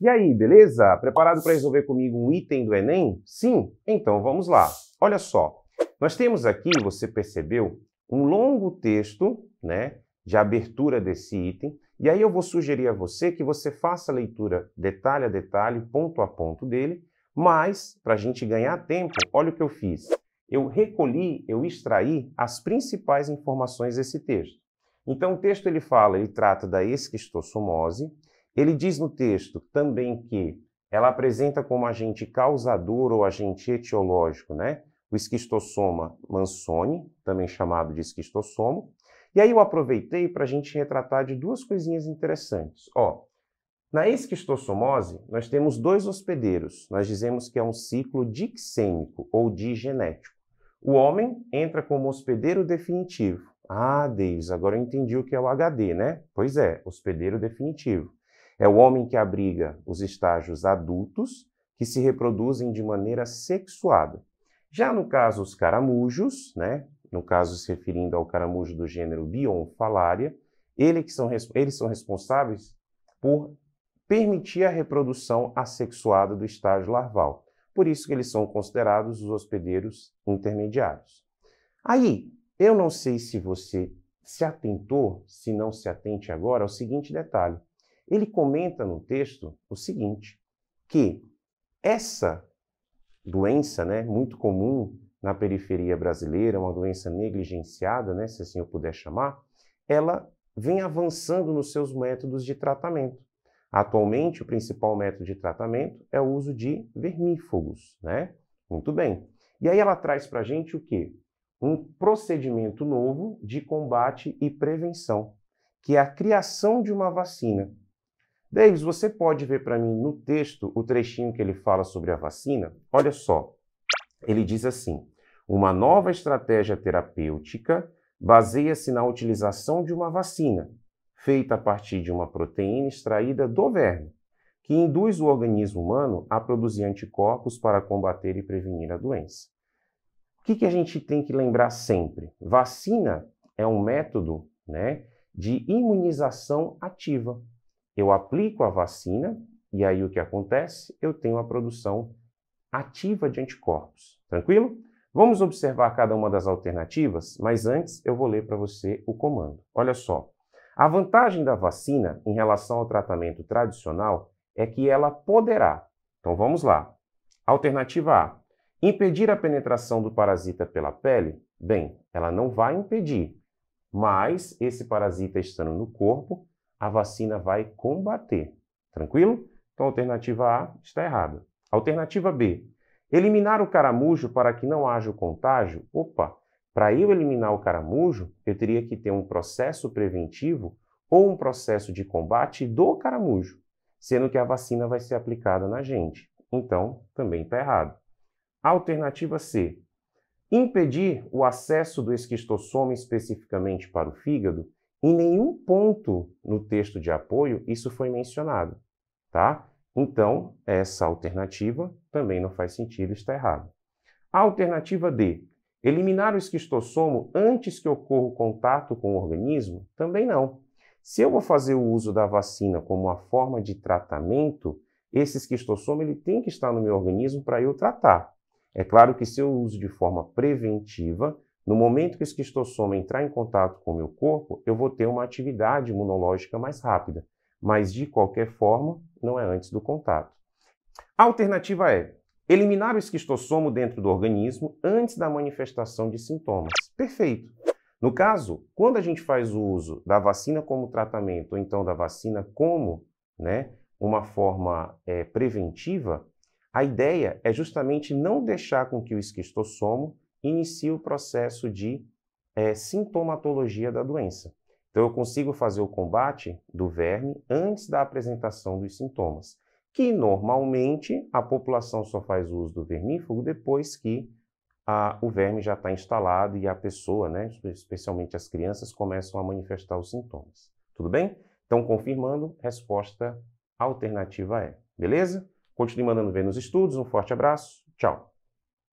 E aí, beleza? Preparado para resolver comigo um item do Enem? Sim? Então vamos lá. Olha só, nós temos aqui, você percebeu, um longo texto né, de abertura desse item. E aí eu vou sugerir a você que você faça a leitura detalhe a detalhe, ponto a ponto dele. Mas, para a gente ganhar tempo, olha o que eu fiz. Eu recolhi, eu extraí as principais informações desse texto. Então o texto ele fala, ele trata da esquistossomose, ele diz no texto também que ela apresenta como agente causador ou agente etiológico, né? O esquistossoma mansoni, também chamado de esquistossomo. E aí eu aproveitei para a gente retratar de duas coisinhas interessantes. Ó, na esquistossomose, nós temos dois hospedeiros. Nós dizemos que é um ciclo dixêmico ou digenético. O homem entra como hospedeiro definitivo. Ah, Deus, agora eu entendi o que é o HD, né? Pois é, hospedeiro definitivo. É o homem que abriga os estágios adultos, que se reproduzem de maneira sexuada. Já no caso, os caramujos, né? no caso se referindo ao caramujo do gênero Bionfalaria, ele que são, eles são responsáveis por permitir a reprodução assexuada do estágio larval. Por isso que eles são considerados os hospedeiros intermediários. Aí, eu não sei se você se atentou, se não se atente agora, ao é seguinte detalhe. Ele comenta no texto o seguinte: que essa doença, né, muito comum na periferia brasileira, uma doença negligenciada, né, se assim eu puder chamar, ela vem avançando nos seus métodos de tratamento. Atualmente, o principal método de tratamento é o uso de vermífugos, né? Muito bem. E aí ela traz para a gente o quê? Um procedimento novo de combate e prevenção, que é a criação de uma vacina Davis, você pode ver para mim no texto o trechinho que ele fala sobre a vacina? Olha só, ele diz assim: uma nova estratégia terapêutica baseia-se na utilização de uma vacina feita a partir de uma proteína extraída do verme, que induz o organismo humano a produzir anticorpos para combater e prevenir a doença. O que, que a gente tem que lembrar sempre? Vacina é um método né, de imunização ativa. Eu aplico a vacina e aí o que acontece? Eu tenho a produção ativa de anticorpos. Tranquilo? Vamos observar cada uma das alternativas, mas antes eu vou ler para você o comando. Olha só. A vantagem da vacina em relação ao tratamento tradicional é que ela poderá. Então vamos lá. Alternativa A: impedir a penetração do parasita pela pele? Bem, ela não vai impedir, mas esse parasita estando no corpo, a vacina vai combater. Tranquilo? Então, a alternativa A está errada. Alternativa B. Eliminar o caramujo para que não haja o contágio? Opa! Para eu eliminar o caramujo, eu teria que ter um processo preventivo ou um processo de combate do caramujo, sendo que a vacina vai ser aplicada na gente. Então, também está errado. Alternativa C. Impedir o acesso do esquistossoma especificamente para o fígado em nenhum ponto texto de apoio, isso foi mencionado, tá? Então, essa alternativa também não faz sentido, está errada. Alternativa D, eliminar o esquistossomo antes que ocorra o contato com o organismo? Também não. Se eu vou fazer o uso da vacina como uma forma de tratamento, esse esquistossomo ele tem que estar no meu organismo para eu tratar. É claro que se eu uso de forma preventiva, no momento que o esquistossoma entrar em contato com o meu corpo, eu vou ter uma atividade imunológica mais rápida, mas de qualquer forma, não é antes do contato. A alternativa é eliminar o esquistossomo dentro do organismo antes da manifestação de sintomas. Perfeito! No caso, quando a gente faz o uso da vacina como tratamento, ou então da vacina como né, uma forma é, preventiva, a ideia é justamente não deixar com que o esquistossomo inicia o processo de é, sintomatologia da doença. Então, eu consigo fazer o combate do verme antes da apresentação dos sintomas, que normalmente a população só faz uso do vermífugo depois que a, o verme já está instalado e a pessoa, né, especialmente as crianças, começam a manifestar os sintomas. Tudo bem? Então, confirmando, resposta alternativa é. Beleza? Continue mandando ver nos estudos. Um forte abraço. Tchau.